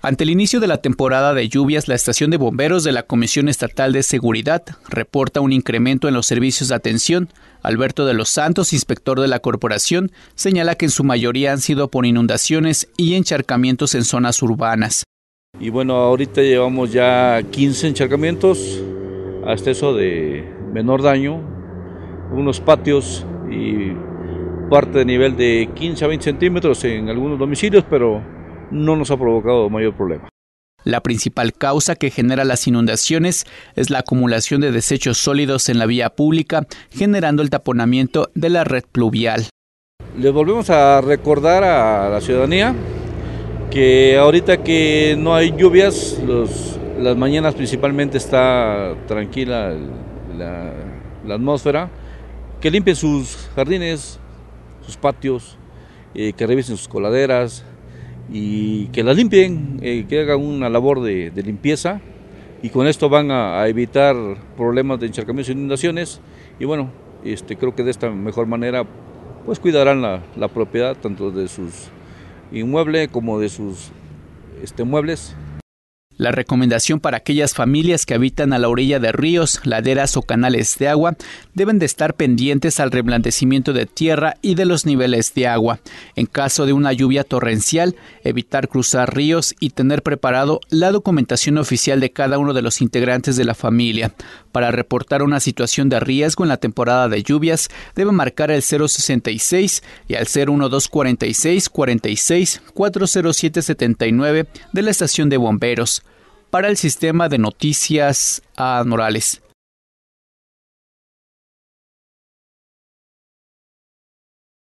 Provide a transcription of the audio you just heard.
Ante el inicio de la temporada de lluvias, la estación de bomberos de la Comisión Estatal de Seguridad reporta un incremento en los servicios de atención. Alberto de los Santos, inspector de la corporación, señala que en su mayoría han sido por inundaciones y encharcamientos en zonas urbanas. Y bueno, ahorita llevamos ya 15 encharcamientos, hasta eso de menor daño, unos patios y parte de nivel de 15 a 20 centímetros en algunos domicilios, pero no nos ha provocado mayor problema. La principal causa que genera las inundaciones es la acumulación de desechos sólidos en la vía pública, generando el taponamiento de la red pluvial. Les volvemos a recordar a la ciudadanía que ahorita que no hay lluvias, las mañanas principalmente está tranquila la, atmósfera, que limpien sus jardines, sus patios, eh, que revisen sus coladeras, y que la limpien, eh, que hagan una labor de, limpieza y con esto van a, evitar problemas de encharcamientos e inundaciones y bueno, este, creo que de esta mejor manera pues cuidarán la, propiedad tanto de sus inmuebles como de sus este, muebles la recomendación para aquellas familias que habitan a la orilla de ríos, laderas o canales de agua deben de estar pendientes al reblandecimiento de tierra y de los niveles de agua. En caso de una lluvia torrencial, evitar cruzar ríos y tener preparado la documentación oficial de cada uno de los integrantes de la familia. Para reportar una situación de riesgo en la temporada de lluvias, debe marcar el 066 y al 012464640779 de la estación de bomberos para el sistema de noticias anorales.